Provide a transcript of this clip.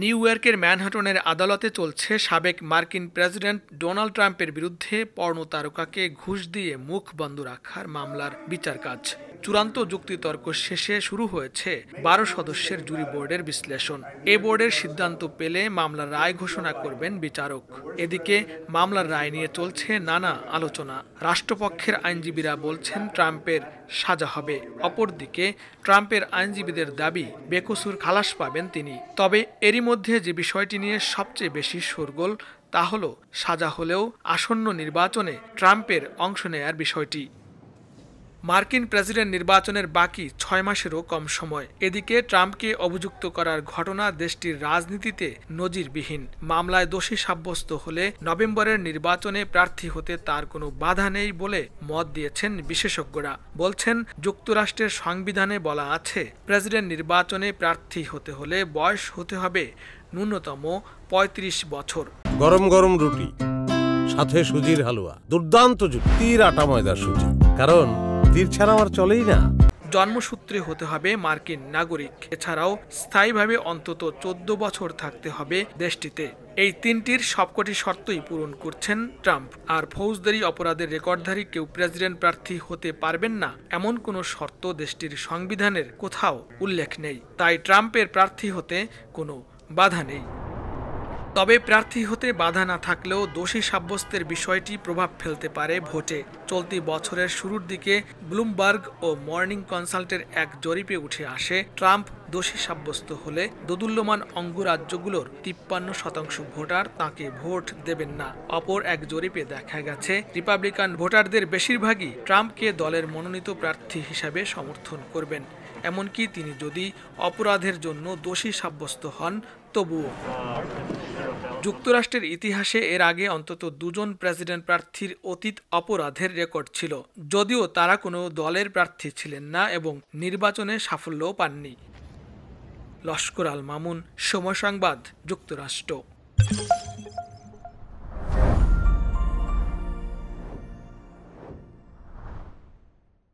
new ইয়র্কের ম্যানহাটনের আদালতে চলছে সাবেক মার্কিন প্রেসিডেন্ট ডোনাল্ড ট্রাম্পের বিরুদ্ধে পর্ণ তারকাকে ঘুষ দিয়ে মুখ বন্ধ রাখার মামলার বিচার কাজ চূড়ান্ত যুক্তিতর্ক শেষে শুরু হয়েছে বারো সদস্যের জুরি বোর্ডের বিশ্লেষণ এ বোর্ডের সিদ্ধান্ত পেলে মামলার রায় ঘোষণা করবেন বিচারক এদিকে মামলার রায় নিয়ে চলছে নানা আলোচনা রাষ্ট্রপক্ষের আইনজীবীরা বলছেন ট্রাম্পের সাজা হবে অপরদিকে ট্রাম্পের আইনজীবীদের দাবি বেকসুর খালাস পাবেন তিনি তবে এরই মধ্যে যে বিষয়টি নিয়ে সবচেয়ে বেশি শোরগোল তা হল সাজা হলেও আসন্ন নির্বাচনে ট্রাম্পের অংশ নেয়ার বিষয়টি মার্কিন প্রেসিডেন্ট নির্বাচনের বাকি ছয় মাসেরও কম সময় এদিকে ট্রাম্পকে অভিযুক্ত করার ঘটনা দেশটির রাজনীতিতে নজিরবিহীন মামলায় দোষী সাব্যস্ত হলে নভেম্বরের নির্বাচনে প্রার্থী হতে তার কোনো বাধা নেই বলে মত দিয়েছেন বিশেষজ্ঞরা বলছেন যুক্তরাষ্ট্রের সংবিধানে বলা আছে প্রেসিডেন্ট নির্বাচনে প্রার্থী হতে হলে বয়স হতে হবে ন্যূনতম ৩৫ বছর গরম গরম রুটি সাথে সুজির হালুয়া দুর্দান্ত যুক্তির আটা ময়দার সুজি কারণ তীর ছাড়া আর চলেই না জন্মসূত্রে হতে হবে মার্কিন নাগরিক এছাড়াও স্থায়ীভাবে অন্তত চোদ্দ বছর থাকতে হবে দেশটিতে এই তিনটির সবকটি শর্তই পূরণ করছেন ট্রাম্প আর ফৌজদারি অপরাধের রেকর্ডধারী কেউ প্রেসিডেন্ট প্রার্থী হতে পারবেন না এমন কোনো শর্ত দেশটির সংবিধানের কোথাও উল্লেখ নেই তাই ট্রাম্পের প্রার্থী হতে কোনো বাধা নেই তবে প্রার্থী হতে বাধা না থাকলেও দোষী সাব্যস্তের বিষয়টি প্রভাব ফেলতে পারে ভোটে চলতি বছরের শুরুর দিকে ব্লুমবার্গ ও মর্নিং কনসাল্টের এক জরিপে উঠে আসে ট্রাম্প দোষী সাব্যস্ত হলে দোদুল্যমান অঙ্গরাজ্যগুলোর তিপ্পান্ন শতাংশ ভোটার তাকে ভোট দেবেন না অপর এক জরিপে দেখা গেছে রিপাবলিকান ভোটারদের বেশিরভাগই ট্রাম্পকে দলের মনোনীত প্রার্থী হিসাবে সমর্থন করবেন এমনকি তিনি যদি অপরাধের জন্য দোষী সাব্যস্ত হন তবুও যুক্তরাষ্ট্রের ইতিহাসে এর আগে অন্তত দুজন প্রেসিডেন্ট প্রার্থীর অতীত অপরাধের রেকর্ড ছিল যদিও তারা কোনো দলের প্রার্থী ছিলেন না এবং নির্বাচনে সাফল্যও পাননি লস্কর আল মামুন সময় সংবাদ যুক্তরাষ্ট্র